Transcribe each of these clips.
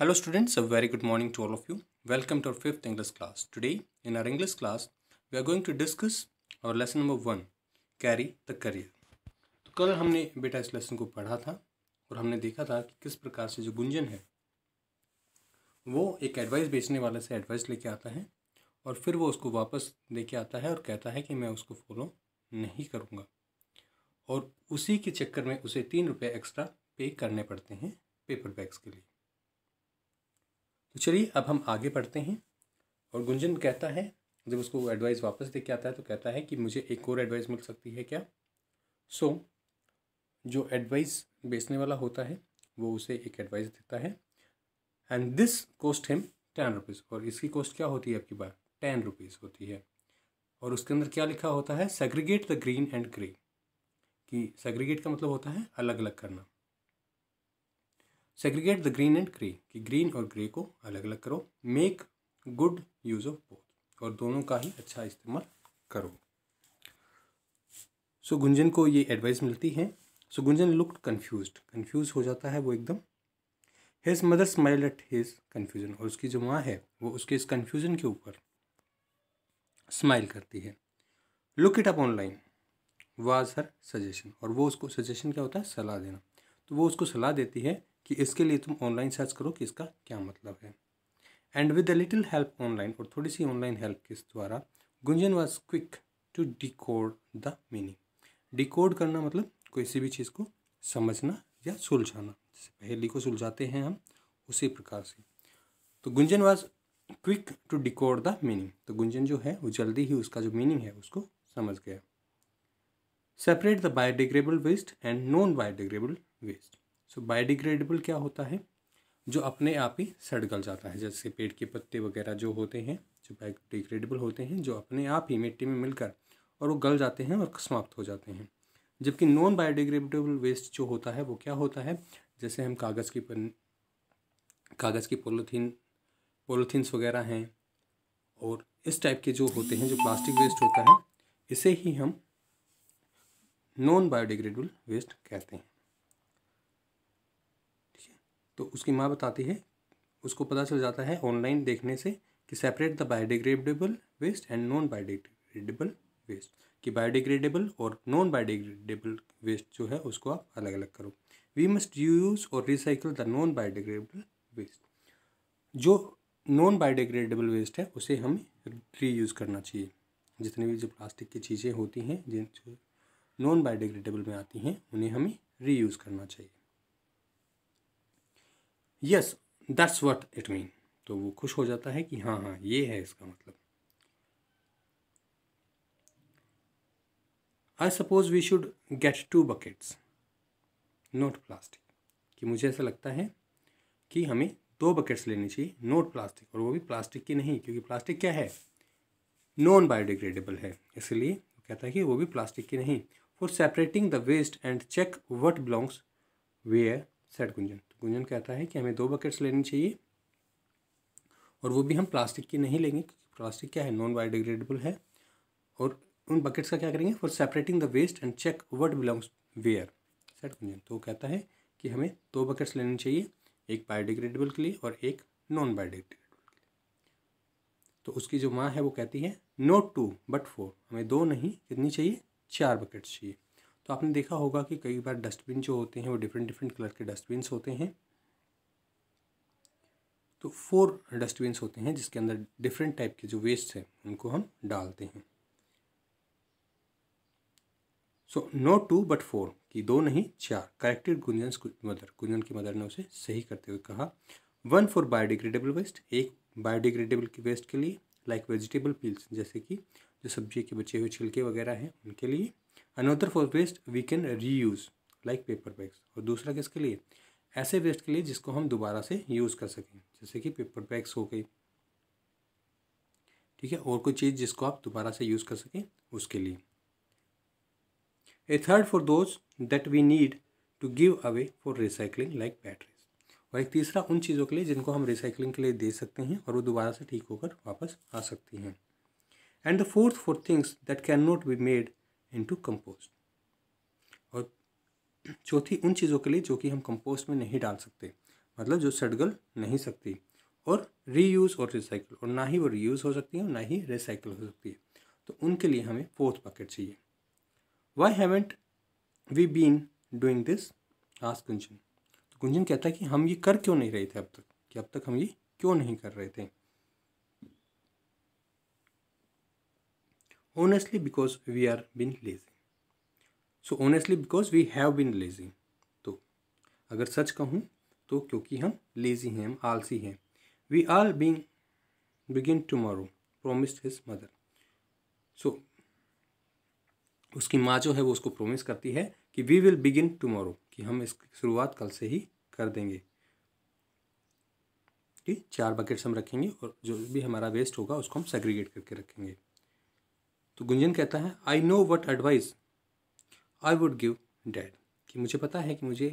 Hello students, a very good morning to all of you. Welcome to our fifth English class. Today in our English class, we are going to discuss our lesson number one, carry the career. तो कल हमने बेटा इस lesson को पढ़ा था और हमने देखा था कि किस प्रकार से जो गुंजन है वो एक एडवाइस बेचने वाले से एडवाइस लेके आता है और फिर वो उसको वापस लेके आता है और कहता है कि मैं उसको फॉलो नहीं करूँगा और उसी के चक्कर में उसे तीन रुपये एक्स्ट्रा पे करने पड़ते हैं पेपर बैग्स के लिए तो चलिए अब हम आगे पढ़ते हैं और गुंजन कहता है जब उसको एडवाइस वापस दे के आता है तो कहता है कि मुझे एक और एडवाइस मिल सकती है क्या सो so, जो एडवाइस बेचने वाला होता है वो उसे एक एडवाइस देता है and this cost him ten rupees और इसकी कॉस्ट क्या होती है आपकी बार टेन रुपीज़ होती है और उसके अंदर क्या लिखा होता है segregate the green and grey कि सेग्रीगेट का मतलब होता है अलग अलग करना segregate the green and grey कि ग्रीन और ग्रे को अलग अलग करो make good use of both और दोनों का ही अच्छा इस्तेमाल करो सो so, गुंजन को ये एडवाइस मिलती है so so, Gunjan look confuse confuse हो जाता है वो एकदम his mother smile at his confusion और उसकी जो माँ है वो उसके इस कन्फ्यूजन के ऊपर स्माइल करती है look it up online was her suggestion और वो उसको सजेशन क्या होता है सलाह देना तो वो उसको सलाह देती है कि इसके लिए तुम ऑनलाइन सर्च करो कि इसका क्या मतलब है and with a little help online और थोड़ी सी ऑनलाइन हेल्प के द्वारा Gunjan was quick to decode the meaning decode करना मतलब किसी भी चीज़ को समझना या सुलझाना जैसे पहेली को सुलझाते हैं हम उसी प्रकार से तो Gunjan was quick to decode the meaning तो गुंजन जो है वो जल्दी ही उसका जो मीनिंग है उसको समझ गया separate the biodegradable waste and non biodegradable waste so biodegradable क्या होता है जो अपने आप ही सड़ गल जाता है जैसे पेड़ के पत्ते वगैरह जो होते हैं जो बायोडिग्रेडेबल होते हैं जो अपने आप ही मिट्टी में मिलकर और वो गल जाते हैं और समाप्त हो जाते हैं जबकि नॉन बायोडिग्रेडेबल वेस्ट जो होता है वो क्या होता है जैसे हम कागज़ की पन कागज़ की पोलोथीन पोलोथीन्स वगैरह हैं और इस टाइप के जो होते हैं जो प्लास्टिक वेस्ट होता है इसे ही हम नॉन बायोडिग्रेडेबल वेस्ट कहते हैं तो उसकी माँ बताती है उसको पता चल जाता है ऑनलाइन देखने से कि separate the biodegradable waste and non biodegradable waste कि बायोडिग्रेडेबल और नॉन बायोडिग्रेडेबल वेस्ट जो है उसको आप अलग अलग करो वी मस्ट यूज और recycle the non biodegradable waste जो नॉन बायोडिग्रेडेबल वेस्ट है उसे हमें रीयूज़ करना चाहिए जितने भी जो प्लास्टिक की चीज़ें होती हैं जिन नॉन बायोडिग्रेडेबल में आती हैं उन्हें हमें रीयूज़ करना चाहिए yes that's what it mean तो वो खुश हो जाता है कि हाँ हाँ ये है इसका मतलब I suppose we should get two buckets not plastic कि मुझे ऐसा लगता है कि हमें दो बकेट्स लेनी चाहिए नोट प्लास्टिक और वो भी प्लास्टिक की नहीं क्योंकि प्लास्टिक क्या है नॉन बायोडिग्रेडेबल है इसलिए कहता है कि वो भी प्लास्टिक की नहीं for separating the waste and check what belongs where set Gunjan Gunjan कहता है कि हमें दो बकेट्स लेनी चाहिए और वो भी हम प्लास्टिक की नहीं लेंगे क्योंकि प्लास्टिक क्या है नॉन बायोडिग्रेडेबल है और उन बकेट्स का क्या करेंगे for separating the waste and check what belongs where set Gunjan तो वो कहता है कि हमें दो बकेट्स लेनी चाहिए एक बायोडिग्रेडेबल के लिए और एक नॉन बायोडिग्रेडेबल के लिए तो उसकी जो माँ है वो कहती है नोट टू बट फोर हमें दो नहीं कितनी चाहिए चार बकेट्स चाहिए तो आपने देखा होगा कि कई बार डस्टबिन जो होते हैं वो डिफरेंट डिफरेंट कलर के डस्टबिन होते हैं तो फोर डस्टबिन होते हैं जिसके अंदर डिफरेंट टाइप के जो वेस्ट हैं उनको हम डालते हैं so no two but four कि दो नहीं चार करेक्टेड गुंजन मदर गुंजन की मदर ने उसे सही करते हुए कहा वन फॉर बायोडिग्रेडेबल वेस्ट एक बायोडिग्रेडेबल की वेस्ट के लिए लाइक वेजिटेबल पील्स जैसे कि जो सब्जी के बचे हुए छिलके वगैरह हैं उनके लिए another for waste we can reuse like paper bags और दूसरा किसके लिए ऐसे वेस्ट के लिए जिसको हम दोबारा से यूज़ कर सकें जैसे कि पेपर बैग्स हो गई ठीक है और कोई चीज़ जिसको आप दोबारा से यूज़ कर सकें उसके लिए a third for those that we need to give away for recycling like batteries और एक तीसरा उन चीज़ों के लिए जिनको हम रिसाइकलिंग के लिए दे सकते हैं और वो दोबारा से ठीक होकर वापस आ सकती हैं and the fourth for things that can not be made into compost और चौथी उन चीज़ों के लिए जो कि हम कंपोस्ट में नहीं डाल सकते मतलब जो सडगल नहीं सकती और रीयूज़ और रिसाइकल और ना ही वो रीयूज़ हो सकती है और ना ही रिसाइकल हो सकती है तो उनके लिए हमें फोर्थ बकेट चाहिए why haven't we been doing this आज कुंजन तो कुंजन कहता है कि हम ये कर क्यों नहीं रहे थे अब तक कि अब तक हम ये क्यों नहीं कर रहे थे honestly because we are been lazy so honestly because we have been lazy तो अगर सच कहूँ तो क्योंकि हम लेज़ी हैं हम आलसी हैं we are being begin tomorrow promised his mother so उसकी माँ जो है वो उसको प्रोमिस करती है कि वी विल बिगिन टुमारो कि हम इसकी शुरुआत कल से ही कर देंगे कि चार बकेट्स हम रखेंगे और जो भी हमारा वेस्ट होगा उसको हम सेग्रीगेट करके रखेंगे तो गुंजन कहता है I know what advice I would give dad कि मुझे पता है कि मुझे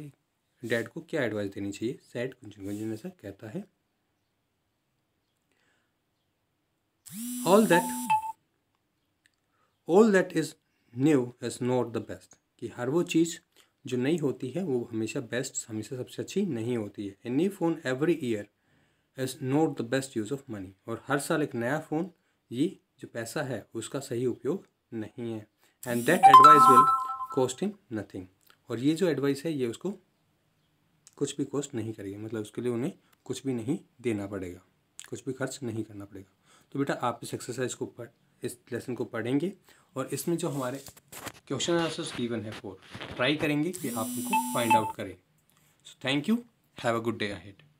डैड को क्या एडवाइस देनी चाहिए सैड गुंजन गुंजन ऐसा कहता है all that all that is new is not the best कि हर वो चीज़ जो नई होती है वो हमेशा बेस्ट हमेशा सबसे अच्छी नहीं होती है a new phone every year is not the best use of money और हर साल एक नया फ़ोन ये जो पैसा है उसका सही उपयोग नहीं है and that advice will cost him nothing और ये जो एडवाइस है ये उसको कुछ भी कॉस्ट नहीं करेगी मतलब उसके लिए उन्हें कुछ भी नहीं देना पड़ेगा कुछ भी खर्च नहीं करना पड़ेगा तो बेटा आप इस एक्सरसाइज को पढ़ इस लेसन को पढ़ेंगे और इसमें जो हमारे क्वेश्चन आंसर्स गिवन है फोर ट्राई करेंगे कि आप उनको फाइंड आउट करें so thank you have a good day ahead